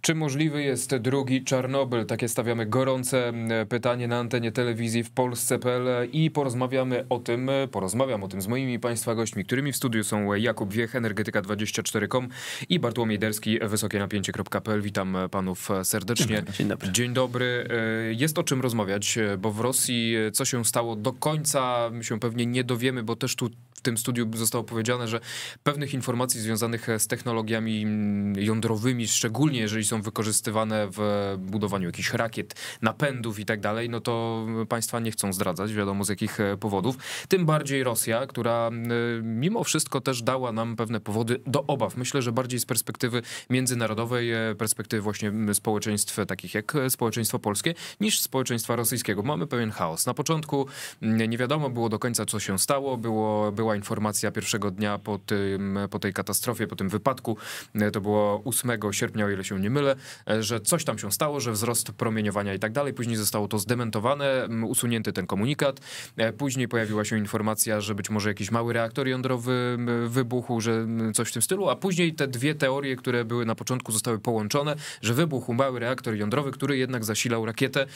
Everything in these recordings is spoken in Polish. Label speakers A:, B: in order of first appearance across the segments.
A: Czy możliwy jest drugi Czarnobyl? Takie stawiamy gorące pytanie na antenie telewizji w Polsce.pl i porozmawiamy o tym, porozmawiam o tym z moimi Państwa gośćmi, którymi w studiu są Jakub Wiech, Energetyka24.com i Bartłomiej Derski, wysokienapięcie.pl. Witam Panów serdecznie. Dzień dobry. Dzień dobry. E, jest o czym rozmawiać, bo w Rosji e, co się stało do końca się pewnie nie dowiemy, bo też tu w tym studiu zostało powiedziane, że pewnych informacji związanych e, z technologiami mm, jądrowymi, szczególnie jeżeli są wykorzystywane w budowaniu jakichś rakiet, napędów i tak dalej, no to mm, państwa nie chcą zdradzać, wiadomo z jakich e, powodów. Tym bardziej Rosja, która mm, e, mimo wszystko też dała nam pewne powody do obaw. Myślę, że bardziej z perspektywy międzynarodowej, perspektywy właśnie społeczeństw takich jak społeczeństwo polskie, niż społeczeństwa rosyjskiego. Mamy pewien chaos. Na początku nie wiadomo było do końca, co się stało, było, była była informacja pierwszego dnia po, tym, po tej katastrofie, po tym wypadku, e, to było 8 sierpnia, o ile się nie mylę, e, że coś tam się stało, że wzrost promieniowania i tak dalej. Później zostało to zdementowane, usunięty ten komunikat. E, później pojawiła się informacja, że być może jakiś mały reaktor jądrowy wybuchł, że coś w tym stylu, a później te dwie teorie, które były na początku, zostały połączone, że wybuchł mały reaktor jądrowy, który jednak zasilał rakietę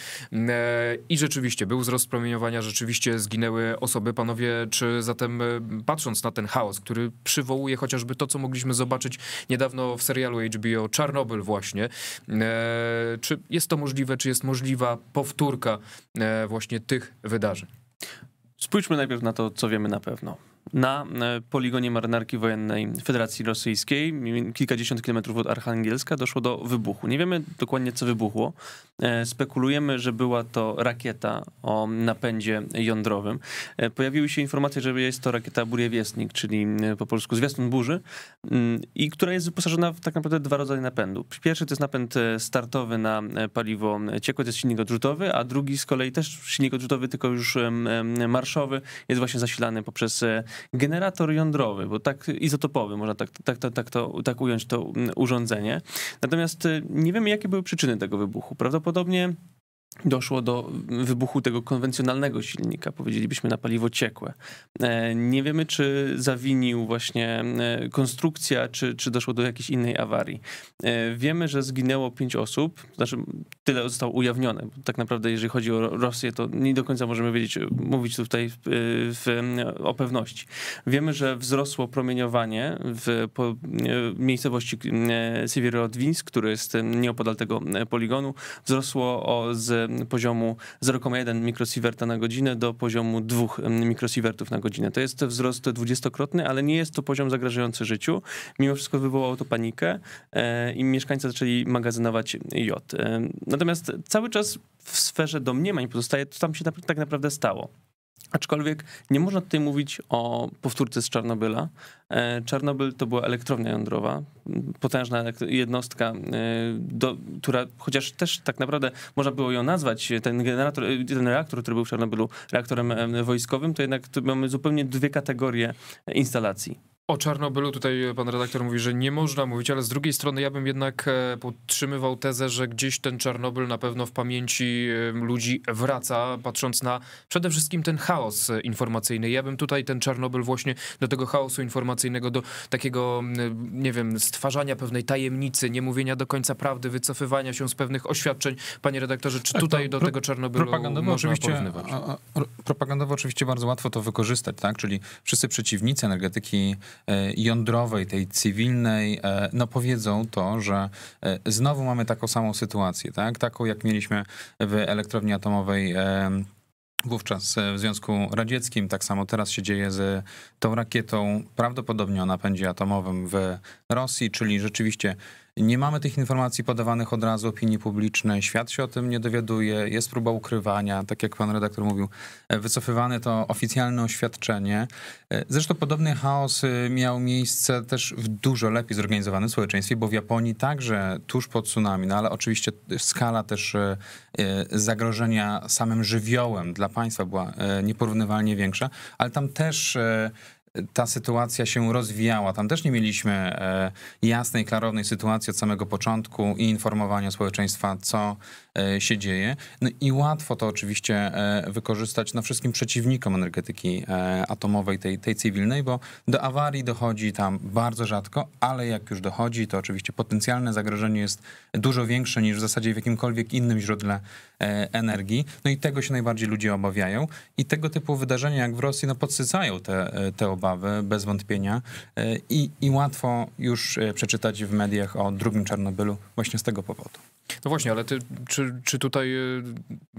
A: i rzeczywiście był wzrost promieniowania, rzeczywiście zginęły osoby. Panowie, czy zatem patrząc na ten chaos, który przywołuje chociażby to, co mogliśmy zobaczyć niedawno w serialu HBO Czarnobyl właśnie, e, czy jest to możliwe, czy jest możliwa powtórka e, właśnie tych
B: wydarzeń? Spójrzmy najpierw na to, co wiemy na pewno na e, poligonie marynarki wojennej Federacji Rosyjskiej, kilkadziesiąt kilometrów od Archangelska, doszło do wybuchu. Nie wiemy dokładnie, co wybuchło. E, spekulujemy, że była to rakieta o napędzie jądrowym. E, pojawiły się informacje, że jest to rakieta Buriewiestnik, czyli po polsku zwiastun burzy, mm, i która jest wyposażona w tak naprawdę dwa rodzaje napędu. Pierwszy to jest napęd startowy na paliwo ciekłe, to jest silnik odrzutowy, a drugi z kolei też silnik odrzutowy, tylko już marszowy, jest właśnie zasilany poprzez generator jądrowy, bo tak izotopowy, można tak, tak, tak, tak, to, tak ująć to mm, urządzenie. Natomiast y, nie wiemy, jakie były przyczyny tego wybuchu. Prawdopodobnie doszło do wybuchu tego konwencjonalnego silnika, powiedzielibyśmy na paliwo ciekłe. E, nie wiemy, czy zawinił właśnie e, konstrukcja, czy, czy doszło do jakiejś innej awarii. E, wiemy, że zginęło pięć osób, znaczy tyle zostało ujawnione. Tak naprawdę, jeżeli chodzi o Rosję, to nie do końca możemy wiedzieć, mówić tutaj w, w, o pewności. Wiemy, że wzrosło promieniowanie w po, miejscowości Siewierodwinsk, który jest nieopodal tego poligonu, wzrosło o z E, poziomu 0,1 mikrosieverta na godzinę do poziomu 2 e, mikrosievertów na godzinę. To jest wzrost dwudziestokrotny, ale nie jest to poziom zagrażający życiu. Mimo wszystko wywołało to panikę e, i mieszkańcy zaczęli magazynować jod. Natomiast cały czas w sferze domniemań pozostaje, co tam się tak naprawdę stało. Aczkolwiek nie można tutaj mówić o powtórce z Czarnobyla. E, Czarnobyl to była elektrownia jądrowa, potężna jednostka, e, do, która chociaż też tak naprawdę można było ją nazwać, ten generator, e, ten reaktor, który był w Czarnobylu reaktorem wojskowym, to jednak mamy zupełnie dwie kategorie instalacji. O
A: Czarnobylu tutaj pan redaktor mówi, że nie można mówić, ale z drugiej strony ja bym jednak e, podtrzymywał tezę, że gdzieś ten Czarnobyl na pewno w pamięci ludzi wraca, patrząc na przede wszystkim ten chaos informacyjny. Ja bym tutaj ten Czarnobyl właśnie do tego chaosu informacyjnego, do takiego, nie wiem, stwarzania pewnej tajemnicy, nie mówienia do końca prawdy, wycofywania się z pewnych oświadczeń. Panie redaktorze, czy tak, tutaj do tego Czarnobylu propagandowo można oczywiście, porównywać? A, a,
C: propagandowo oczywiście bardzo łatwo to wykorzystać, tak? Czyli wszyscy przeciwnicy energetyki E, jądrowej, tej cywilnej, e, no powiedzą to, że e, znowu mamy taką samą sytuację, tak? taką jak mieliśmy w elektrowni atomowej wówczas w Związku Radzieckim. Tak samo teraz się dzieje z tą rakietą, prawdopodobnie o napędzie atomowym w Rosji, czyli rzeczywiście nie mamy tych informacji podawanych od razu opinii publicznej, świat się o tym nie dowiaduje, jest próba ukrywania, tak jak pan redaktor mówił, e, wycofywane to oficjalne oświadczenie. E, zresztą podobny chaos e, miał miejsce też w dużo lepiej zorganizowanym społeczeństwie, bo w Japonii także tuż po tsunami, no ale oczywiście skala też zagrożenia samym żywiołem dla państwa była nieporównywalnie większa, ale tam też ta sytuacja się rozwijała. Tam też nie mieliśmy e, jasnej, klarownej sytuacji od samego początku i informowania społeczeństwa, co E, się dzieje. No i łatwo to oczywiście e, wykorzystać na wszystkim przeciwnikom energetyki e, atomowej, tej, tej cywilnej, bo do awarii dochodzi tam bardzo rzadko, ale jak już dochodzi, to oczywiście potencjalne zagrożenie jest dużo większe niż w zasadzie w jakimkolwiek innym źródle energii. No i tego się najbardziej ludzie obawiają. I tego typu wydarzenia jak w Rosji no, podsycają te, te obawy bez wątpienia. I, I łatwo już przeczytać w mediach o drugim Czarnobylu właśnie z tego powodu.
A: No właśnie, ale ty, czy, czy tutaj y,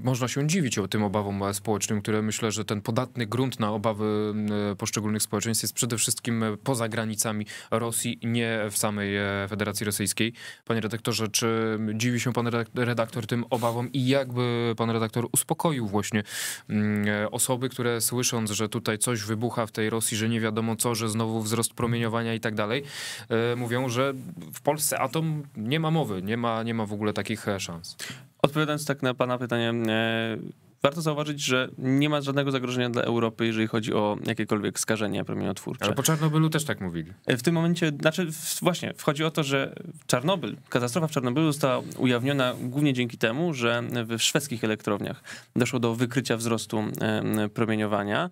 A: można się dziwić o tym obawom społecznym, które myślę, że ten podatny grunt na obawy y, poszczególnych społeczeństw jest przede wszystkim y, poza granicami Rosji, nie w samej Federacji Rosyjskiej. Panie redaktorze, czy dziwi się pan redaktor tym obawom i jakby pan redaktor uspokoił właśnie mm, osoby, które słysząc, że tutaj coś wybucha w tej Rosji, że nie wiadomo co, że znowu wzrost promieniowania i tak dalej, mówią, że w Polsce atom nie ma mowy, nie ma, nie ma w ogóle takich e, szans.
B: Odpowiadając tak na Pana pytanie, e, Warto zauważyć, że nie ma żadnego zagrożenia dla Europy, jeżeli chodzi o jakiekolwiek skażenia promieniotwórcze. Ale po
A: Czarnobylu też tak mówili.
B: W tym momencie, znaczy właśnie, wchodzi o to, że Czarnobyl, katastrofa w Czarnobylu została ujawniona głównie dzięki temu, że w szwedzkich elektrowniach doszło do wykrycia wzrostu promieniowania.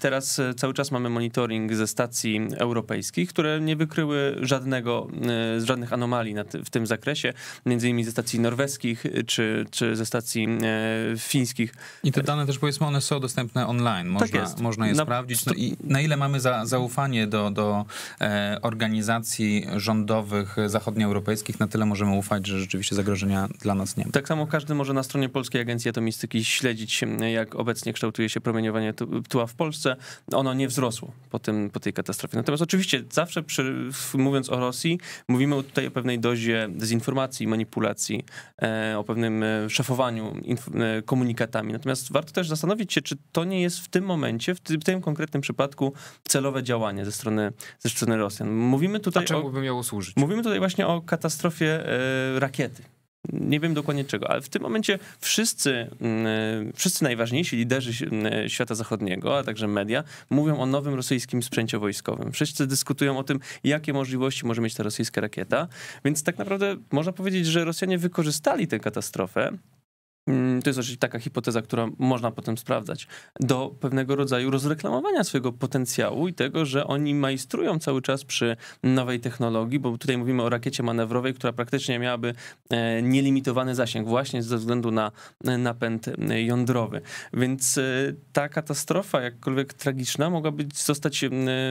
B: Teraz e, cały czas mamy monitoring ze stacji europejskich, które nie wykryły żadnego, e, żadnych anomalii w tym zakresie, między innymi ze stacji norweskich e, czy, czy ze stacji fińskich
C: i te dane też powiedzmy, one są dostępne online, tak można, tak jest. można je na...
B: sprawdzić. No i na ile mamy za,
C: zaufanie do, do e, organizacji rządowych zachodnioeuropejskich, na tyle możemy ufać, że rzeczywiście zagrożenia dla nas nie ma.
B: Tak samo każdy może na stronie Polskiej Agencji Atomistyki śledzić, e, jak obecnie kształtuje się promieniowanie tła w Polsce. Ono nie wzrosło po, tym, po tej katastrofie. Natomiast oczywiście zawsze przy, mówiąc o Rosji, mówimy tutaj o pewnej dozie dezinformacji, manipulacji, e, o pewnym e, szefowaniu e, komunikatami Natomiast warto też zastanowić się, czy to nie jest w tym momencie, w tym, konkretnym przypadku celowe działanie ze strony, ze strony Rosjan. Mówimy tutaj A czemu o, by miało służyć? Mówimy tutaj właśnie o katastrofie e, rakiety nie wiem dokładnie czego, ale w tym momencie wszyscy, mm, wszyscy najważniejsi liderzy mm, świata zachodniego, a także media, mówią o nowym rosyjskim sprzęcie wojskowym. Wszyscy dyskutują o tym, jakie możliwości może mieć ta rosyjska rakieta, więc tak naprawdę można powiedzieć, że Rosjanie wykorzystali tę katastrofę Mm, to jest oczywiście taka hipoteza, która można potem sprawdzać, do pewnego rodzaju rozreklamowania swojego potencjału i tego, że oni majstrują cały czas przy nowej technologii, bo tutaj mówimy o rakiecie manewrowej, która praktycznie miałaby e, nielimitowany zasięg właśnie ze względu na e, napęd e, jądrowy. Więc ta katastrofa, jakkolwiek tragiczna, mogła być zostać,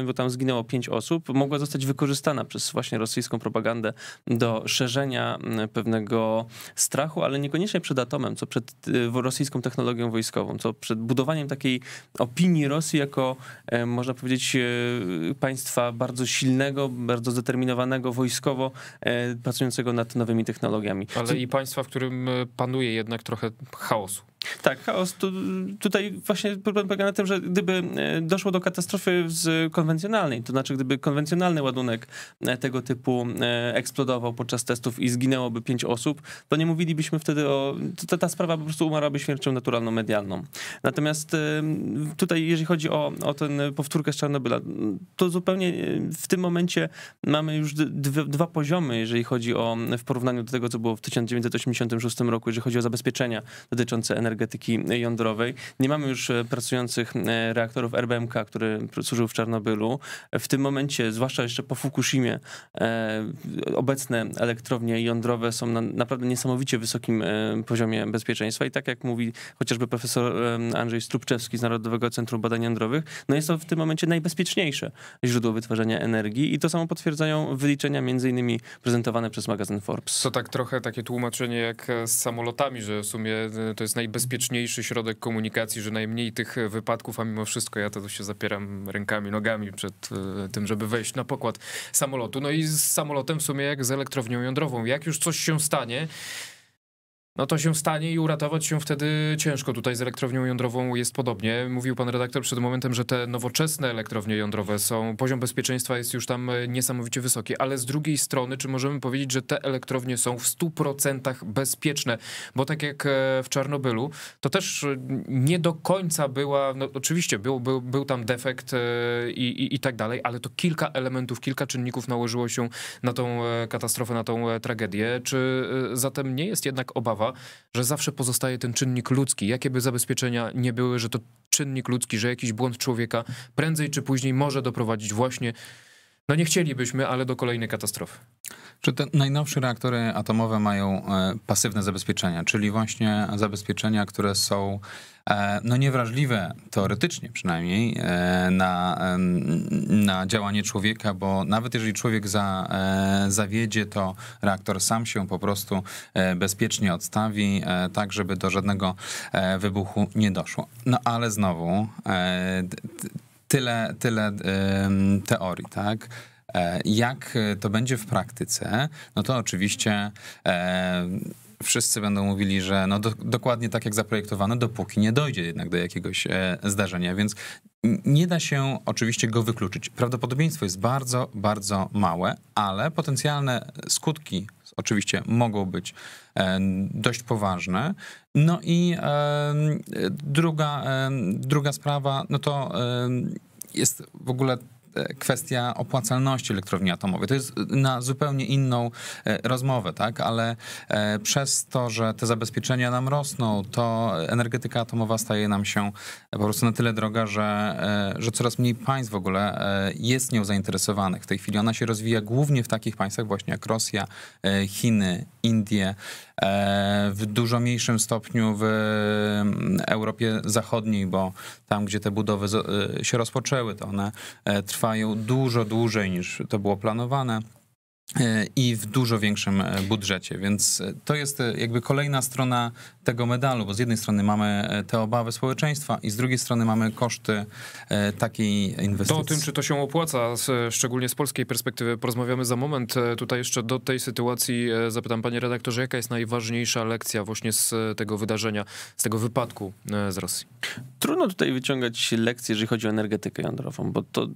B: bo tam zginęło pięć osób, mogła zostać wykorzystana przez właśnie rosyjską propagandę do szerzenia mm, pewnego strachu, ale niekoniecznie przed atomem, co przed y, rosyjską technologią wojskową, co przed budowaniem takiej opinii Rosji jako, e, można powiedzieć, e, państwa bardzo silnego, bardzo zdeterminowanego wojskowo, e, pracującego nad nowymi technologiami. Ale i państwa, w którym panuje jednak trochę chaosu. Tak, chaos. Tu, tutaj właśnie problem polega na tym, że gdyby e, doszło do katastrofy z konwencjonalnej, to znaczy gdyby konwencjonalny ładunek e, tego typu e, eksplodował podczas testów i zginęłoby pięć osób, to nie mówilibyśmy wtedy o... To, ta sprawa po prostu umarłaby śmiercią naturalną, medialną. Natomiast tutaj, jeżeli chodzi o, o tę powtórkę z Czarnobyla, to zupełnie w tym momencie mamy już dwa poziomy, jeżeli chodzi o... w porównaniu do tego, co było w 1986 roku, jeżeli chodzi o zabezpieczenia dotyczące energii energetyki jądrowej. Nie mamy już e, pracujących e, reaktorów RBMK, który służył w Czarnobylu. W tym momencie, zwłaszcza jeszcze po Fukushimie, e, obecne elektrownie jądrowe są na naprawdę niesamowicie wysokim poziomie bezpieczeństwa i tak jak mówi chociażby profesor Andrzej Strupczewski z Narodowego Centrum Badań Jądrowych, no jest to w tym momencie najbezpieczniejsze źródło wytwarzania energii i to samo potwierdzają wyliczenia między innymi prezentowane przez magazyn Forbes. To tak trochę takie tłumaczenie
A: jak z samolotami, że w sumie to jest najbezpieczniejsze najbezpieczniejszy środek komunikacji, że najmniej tych e, wypadków, a mimo wszystko ja to się zapieram rękami, nogami przed e, tym, żeby wejść na pokład samolotu. No i z samolotem w sumie jak z elektrownią jądrową. Jak już coś się stanie, no to się stanie i uratować się wtedy ciężko. Tutaj z elektrownią jądrową jest podobnie. Mówił pan redaktor przed momentem, że te nowoczesne elektrownie jądrowe są, poziom bezpieczeństwa jest już tam e, niesamowicie wysoki, ale z drugiej strony, czy możemy powiedzieć, że te elektrownie są w 100% bezpieczne? Bo tak jak e, w Czarnobylu, to też e, nie do końca była, no oczywiście był, był, był tam defekt i, i, i tak dalej, ale to kilka elementów, kilka czynników nałożyło się na tą katastrofę, na tą tragedię. Czy zatem nie jest jednak obawa, że zawsze pozostaje ten czynnik ludzki. Jakie by zabezpieczenia nie były, że to czynnik ludzki, że jakiś błąd człowieka prędzej czy później może doprowadzić właśnie, no
C: nie chcielibyśmy, ale do kolejnej katastrofy. Czy te najnowsze reaktory atomowe mają e, pasywne zabezpieczenia, czyli właśnie zabezpieczenia, które są e, no niewrażliwe, teoretycznie przynajmniej, e, na, na działanie człowieka, bo nawet jeżeli człowiek za, zawiedzie, to reaktor sam się po prostu bezpiecznie odstawi, tak żeby do żadnego wybuchu nie doszło. No ale znowu, tyle, tyle teorii, tak? E, jak e, to będzie w praktyce? No to oczywiście e, wszyscy będą mówili, że no do, dokładnie tak jak zaprojektowano, dopóki nie dojdzie jednak do jakiegoś zdarzenia, więc nie da się oczywiście go wykluczyć. Prawdopodobieństwo jest bardzo, bardzo małe, ale potencjalne skutki oczywiście mogą być dość poważne. No i druga, druga sprawa, no to jest w ogóle E, kwestia opłacalności elektrowni atomowej. To jest na zupełnie inną e, rozmowę, tak? Ale e, przez to, że te zabezpieczenia nam rosną, to energetyka atomowa staje nam się po prostu na tyle droga, że, że coraz mniej państw w ogóle jest nią zainteresowanych. W tej chwili ona się rozwija głównie w takich państwach właśnie jak Rosja, Chiny, Indie, w dużo mniejszym stopniu w Europie Zachodniej, bo tam, gdzie te budowy się rozpoczęły, to one trwają trwają dużo dłużej niż to było planowane e, i w dużo większym e, budżecie. Więc e, to jest jakby kolejna strona tego medalu, bo z jednej strony mamy e, te obawy społeczeństwa i z drugiej strony mamy koszty e, takiej inwestycji. To o tym,
A: czy to się opłaca, szczególnie z polskiej perspektywy, porozmawiamy za moment. E, tutaj jeszcze do tej sytuacji zapytam panie redaktorze, jaka jest najważniejsza lekcja właśnie z tego wydarzenia, z tego wypadku z Rosji?
B: Trudno tutaj wyciągać lekcje, jeżeli chodzi o energetykę jądrową, bo to...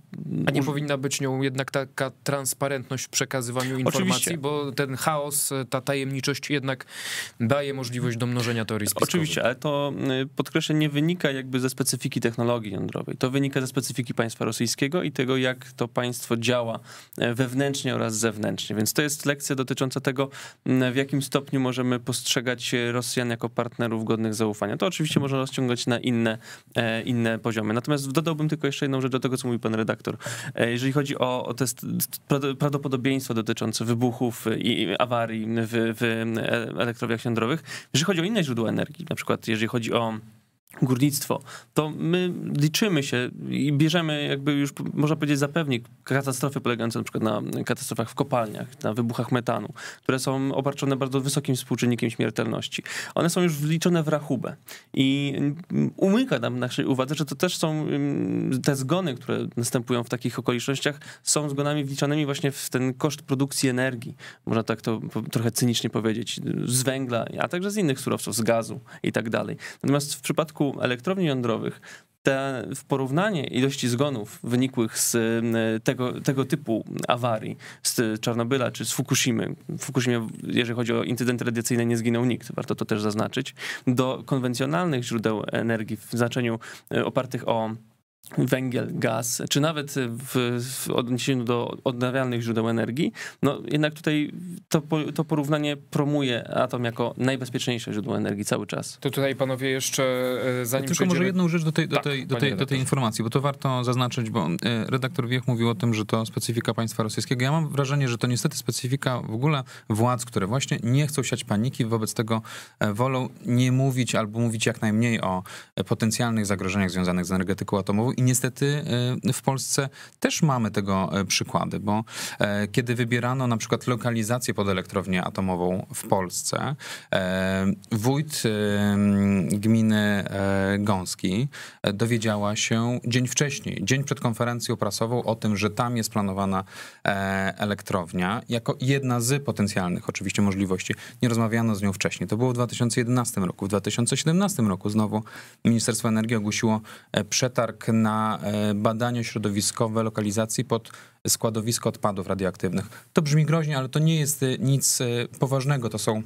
B: A
A: nie powinna być nią jednak taka transparentność w przekazywaniu informacji, Oczywiście. bo ten chaos, ta tajemniczość jednak
B: daje możliwość do mnożenia Oczywiście, ale to y, podkreślę, nie wynika jakby ze specyfiki technologii jądrowej. To wynika ze specyfiki państwa rosyjskiego i tego, jak to państwo działa e, wewnętrznie oraz zewnętrznie. Więc to jest lekcja dotycząca tego, w jakim stopniu możemy postrzegać e, Rosjan jako partnerów godnych zaufania. To oczywiście można rozciągać na inne, e, inne poziomy. Natomiast dodałbym tylko jeszcze jedną rzecz do tego, co mówi pan redaktor. Jeżeli chodzi o, o te prawdopodobieństwo dotyczące wybuchów i awarii w, w elektrowniach jądrowych, jeżeli chodzi o inne źródła, źródła energii. Na przykład jeżeli chodzi o górnictwo, to my liczymy się i bierzemy jakby już, można powiedzieć, zapewnik katastrofy polegające na przykład na katastrofach w kopalniach, na wybuchach metanu, które są obarczone bardzo wysokim współczynnikiem śmiertelności. One są już wliczone w rachubę i umyka nam naszej uwadze, że to też są te zgony, które następują w takich okolicznościach, są zgonami wliczanymi właśnie w ten koszt produkcji energii, można tak to trochę cynicznie powiedzieć, z węgla, a także z innych surowców, z gazu i tak dalej. Natomiast w przypadku przypadku elektrowni jądrowych te w porównanie ilości zgonów wynikłych z mm, tego, tego typu awarii, z Czarnobyla czy z Fukushimy, w Fukushimie, jeżeli chodzi o incydent radiacyjny, nie zginął nikt, warto to też zaznaczyć, do konwencjonalnych źródeł energii w znaczeniu y, opartych o węgiel, gaz, czy nawet w, w odniesieniu do odnawialnych źródeł energii, no jednak tutaj to, to porównanie promuje atom jako najbezpieczniejsze źródło energii cały czas. To tutaj panowie jeszcze e, zanim Tylko może jedną rzecz do tej, do, tak, tej, do, tej, do
C: tej informacji, bo to warto zaznaczyć, bo e, redaktor Wiech mówił o tym, że to specyfika państwa rosyjskiego. Ja mam wrażenie, że to niestety specyfika w ogóle władz, które właśnie nie chcą siać paniki, wobec tego e, wolą nie mówić albo mówić jak najmniej o potencjalnych zagrożeniach związanych z energetyką atomową, i niestety y, w Polsce też mamy tego e, przykłady, bo e, kiedy wybierano na przykład lokalizację pod elektrownię atomową w Polsce, e, wójt gminy Gąski dowiedziała się dzień wcześniej, dzień przed konferencją prasową o tym, że tam jest planowana elektrownia, jako jedna z potencjalnych oczywiście możliwości. Nie rozmawiano z nią wcześniej. To było w 2011 roku. W 2017 roku znowu Ministerstwo Energii ogłosiło przetarg na e, badania środowiskowe lokalizacji pod składowisko odpadów radioaktywnych. To brzmi groźnie, ale to nie jest e, nic e, poważnego. To są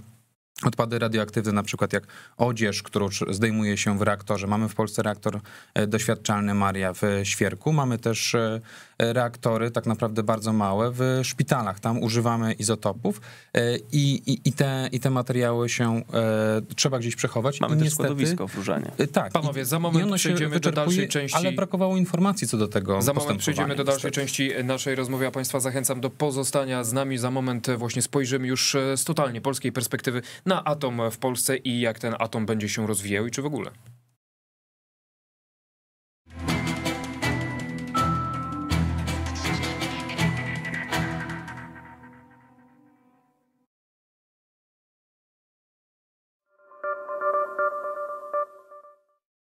C: Odpady radioaktywne, na przykład jak odzież, którą zdejmuje się w reaktorze. Mamy w Polsce reaktor doświadczalny Maria w Świerku. Mamy też reaktory, tak naprawdę bardzo małe, w szpitalach. Tam używamy izotopów e, i, i, i, te, i te materiały się e, trzeba gdzieś przechować. Mamy też składowisko w Różanie. E, tak. Panowie, za moment przejdziemy do dalszej części. Ale brakowało informacji co do tego Za moment przejdziemy do dalszej
A: niestety. części naszej rozmowy, a Państwa zachęcam do pozostania z nami. Za moment właśnie spojrzymy już z totalnie polskiej perspektywy na atom w Polsce i jak ten atom będzie się rozwijał i czy w ogóle.